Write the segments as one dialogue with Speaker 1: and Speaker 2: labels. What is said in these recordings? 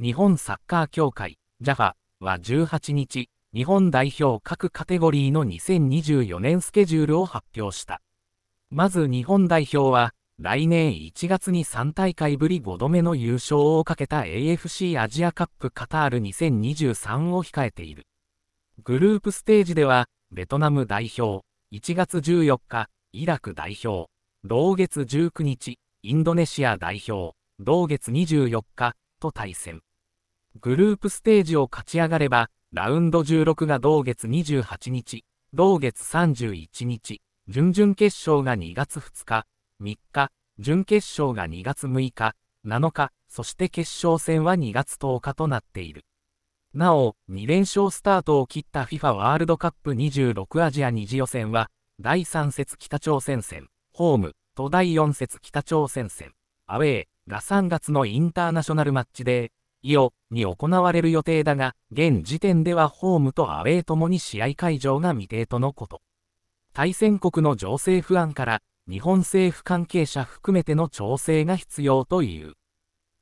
Speaker 1: 日本サッカー協会 JAFA は18日、日本代表各カテゴリーの2024年スケジュールを発表した。まず日本代表は、来年1月に3大会ぶり5度目の優勝をかけた AFC アジアカップカタール2023を控えている。グループステージでは、ベトナム代表、1月14日、イラク代表、同月19日、インドネシア代表、同月24日、と対戦。グループステージを勝ち上がれば、ラウンド16が同月28日、同月31日、準々決勝が2月2日、3日、準決勝が2月6日、7日、そして決勝戦は2月10日となっている。なお、2連勝スタートを切った FIFA ワールドカップ26アジア2次予選は、第3節北朝鮮戦、ホーム、と第4節北朝鮮戦、アウェーが3月のインターナショナルマッチで、イオに行われる予定だが、現時点ではホームとアウェーともに試合会場が未定とのこと。対戦国の情勢不安から、日本政府関係者含めての調整が必要という。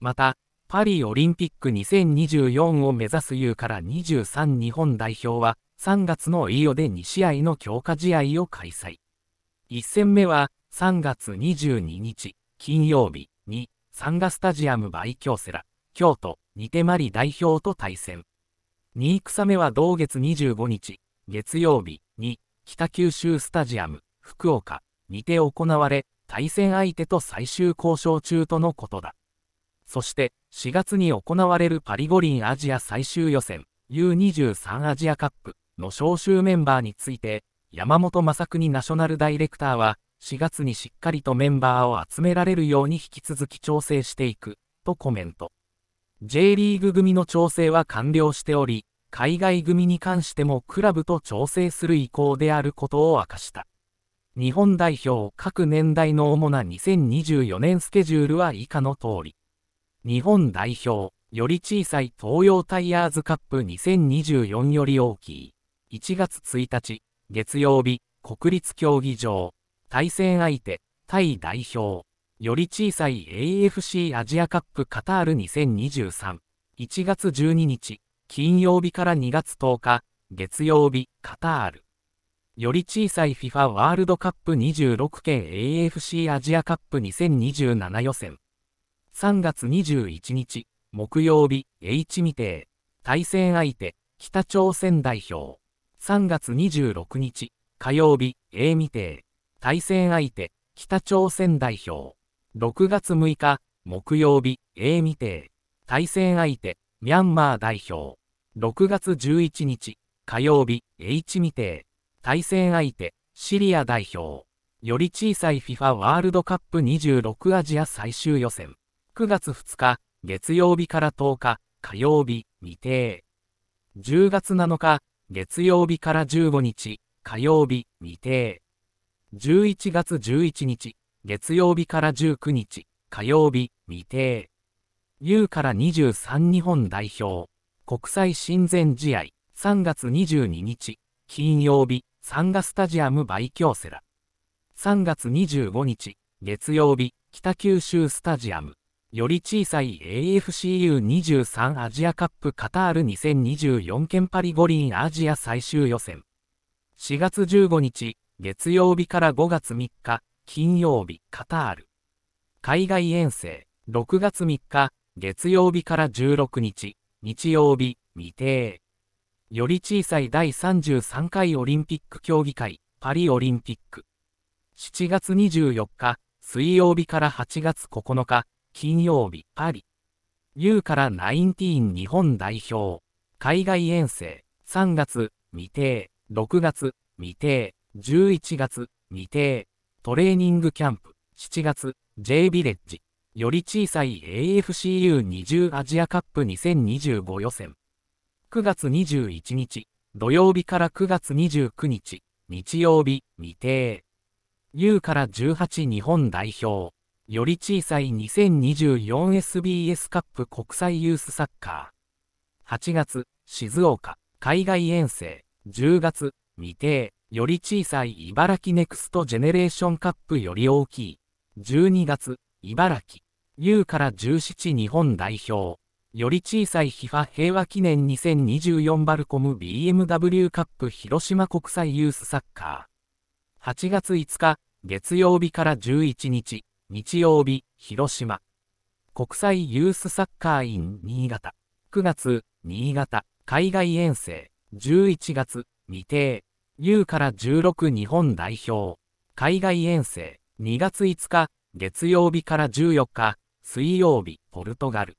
Speaker 1: また、パリオリンピック2024を目指す U から23日本代表は、3月のイオで2試合の強化試合を開催。1戦目は、3月22日、金曜日に、サンガスタジアムバイキーセラ。京都、にてまり代表と対戦。新戦目は同月25日、月曜日に、北九州スタジアム、福岡にて行われ、対戦相手と最終交渉中とのことだ。そして、4月に行われるパリ五輪アジア最終予選、U23 アジアカップの招集メンバーについて、山本正邦ナショナルダイレクターは、4月にしっかりとメンバーを集められるように引き続き調整していく、とコメント。J リーグ組の調整は完了しており、海外組に関してもクラブと調整する意向であることを明かした。日本代表各年代の主な2024年スケジュールは以下の通り。日本代表、より小さい東洋タイヤーズカップ2024より大きい。1月1日、月曜日、国立競技場、対戦相手、タイ代表、より小さい AFC アジアカップカタール2023。1月12日、金曜日から2月10日、月曜日、カタール。より小さい FIFA ワールドカップ26県 AFC アジアカップ2027予選。3月21日、木曜日、H 未定。対戦相手、北朝鮮代表。3月26日、火曜日、A 未定。対戦相手、北朝鮮代表。6月6日、木曜日、A 未定。対戦相手、ミャンマー代表。6月11日、火曜日、H 未定。対戦相手、シリア代表。より小さい FIFA ワールドカップ26アジア最終予選。9月2日、月曜日から10日、火曜日、未定。10月7日、月曜日から15日、火曜日、未定。11月11日、月曜日から19日、火曜日、未定。U から23日本代表、国際親善試合、3月22日、金曜日、サンガスタジアムバイキョーセラ。3月25日、月曜日、北九州スタジアム。より小さい AFCU23 アジアカップカタール2024県パリ五輪アジア最終予選。4月15日、月曜日から5月3日、金曜日、カタール。海外遠征、6月3日、月曜日から16日、日曜日、未定。より小さい第33回オリンピック競技会、パリオリンピック。7月24日、水曜日から8月9日、金曜日、パリ。U から19日本代表。海外遠征、3月、未定。6月、未定。11月、未定。トレーニングキャンプ、7月、J ビレッジ、より小さい AFCU20 アジアカップ2025予選。9月21日、土曜日から9月29日、日曜日、未定。U から18日本代表。より小さい 2024SBS カップ国際ユースサッカー。8月、静岡、海外遠征。10月、未定。より小さい茨城ネクストジェネレーションカップより大きい。12月、茨城。U から17日本代表。より小さい FIFA 平和記念2024バルコム BMW カップ広島国際ユースサッカー。8月5日、月曜日から11日、日曜日、広島。国際ユースサッカーイン新潟。9月、新潟、海外遠征。11月、未定。U から16日本代表、海外遠征、2月5日、月曜日から14日、水曜日、ポルトガル。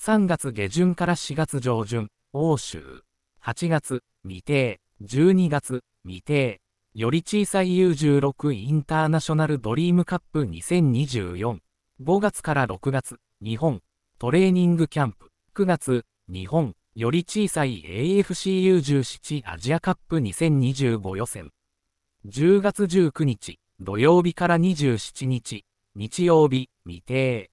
Speaker 1: 3月下旬から4月上旬、欧州。8月、未定。12月、未定。より小さい U16 インターナショナルドリームカップ2024。5月から6月、日本。トレーニングキャンプ。9月、日本。より小さい AFCU17 アジアカップ2025予選。10月19日、土曜日から27日、日曜日、未定。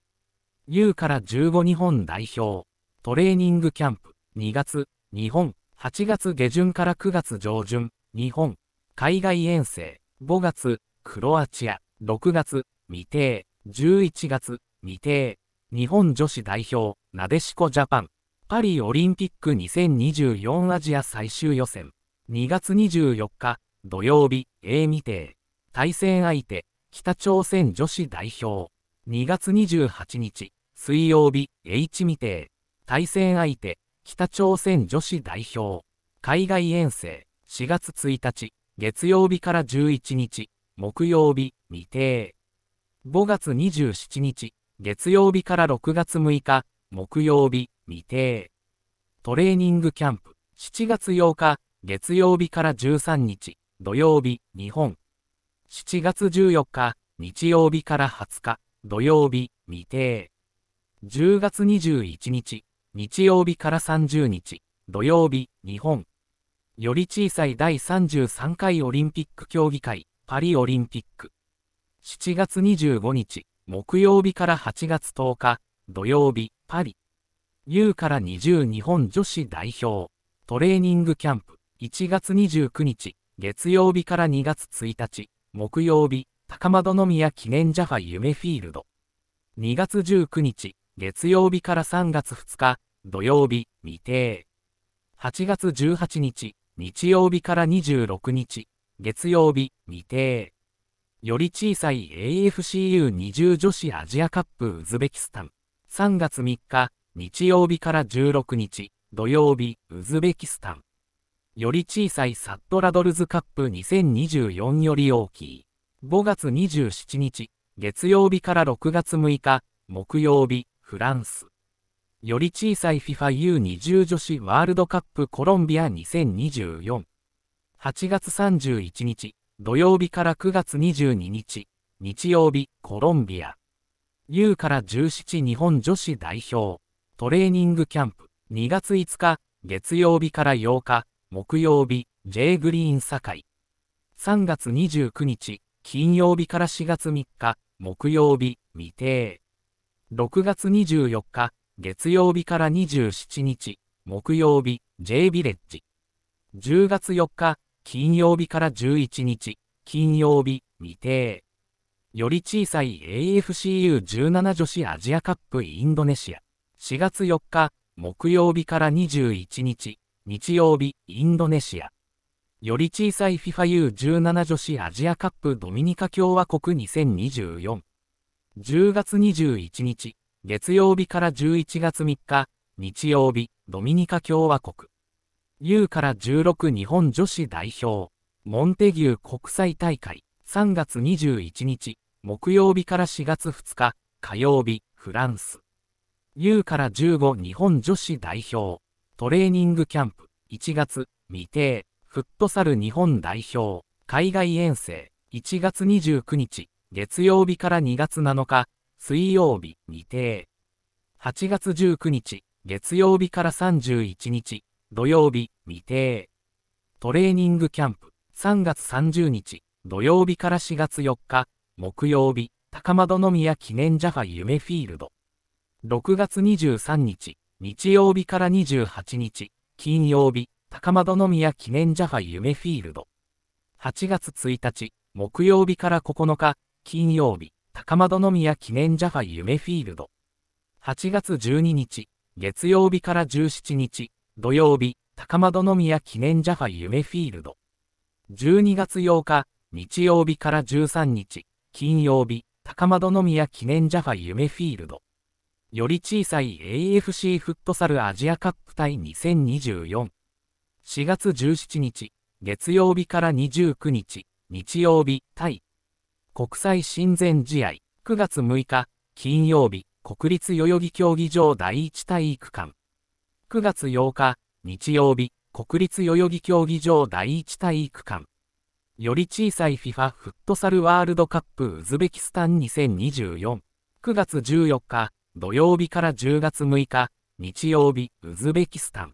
Speaker 1: U から15日本代表、トレーニングキャンプ、2月、日本、8月下旬から9月上旬、日本、海外遠征、5月、クロアチア、6月、未定、11月、未定、日本女子代表、なでしこジャパン、パリオリンピック2024アジア最終予選2月24日土曜日 A 未定対戦相手北朝鮮女子代表2月28日水曜日 H 未定対戦相手北朝鮮女子代表海外遠征4月1日月曜日から11日木曜日未定5月27日月曜日から6月6日木曜日未定。トレーニングキャンプ7月8日月曜日から13日土曜日日本。7月14日日曜日から20日土曜日未定。10月21日日曜日から30日土曜日日本。より小さい第33回オリンピック競技会パリオリンピック。7月25日木曜日から8月10日土曜日パリ U から20日本女子代表トレーニングキャンプ1月29日月曜日から2月1日木曜日高円宮記念ジャファ夢フィールド2月19日月曜日から3月2日土曜日未定8月18日日曜日から26日月曜日未定より小さい AFCU20 女子アジアカップウズベキスタン3月3日、日曜日から16日、土曜日、ウズベキスタン。より小さいサットラドルズカップ2024より大きい。5月27日、月曜日から6月6日、木曜日、フランス。より小さい FIFAU20 女子ワールドカップコロンビア2024。8月31日、土曜日から9月22日、日曜日、コロンビア。U から17日本女子代表トレーニングキャンプ2月5日月曜日から8日木曜日 J グリーン堺3月29日金曜日から4月3日木曜日未定6月24日月曜日から27日木曜日 J ビレッジ10月4日金曜日から11日金曜日未定より小さい AFCU17 女子アジアカップインドネシア。4月4日、木曜日から21日、日曜日、インドネシア。より小さい FIFAU17 女子アジアカップドミニカ共和国2024。10月21日、月曜日から11月3日、日曜日、ドミニカ共和国。U から16日本女子代表、モンテギュー国際大会。3月21日、木曜日から4月2日、火曜日、フランス。U から15日本女子代表。トレーニングキャンプ。1月、未定。フットサル日本代表。海外遠征。1月29日。月曜日から2月7日。水曜日、未定。8月19日。月曜日から31日。土曜日、未定。トレーニングキャンプ。3月30日。土曜日から4月4日。木曜日、高円宮記念ジャファ夢フィールド。6月23日、日曜日から28日、金曜日、高円宮記念ジャファ夢フィールド。8月1日、木曜日から9日、金曜日、高円宮記念ジャファ夢フィールド。8月12日、月曜日から17日、土曜日、高円宮記念ジャファ夢フィールド。12月8日、日曜日から13日、金曜日、高円宮記念ジャファ夢フィールド。より小さい AFC フットサルアジアカップ対20244。月17日、月曜日から29日、日曜日、対国際親善試合、9月6日、金曜日、国立代々木競技場第一体育館。9月8日、日曜日、国立代々木競技場第一体育館。より小さい FIFA フットサルワールドカップウズベキスタン20249月14日土曜日から10月6日日曜日ウズベキスタン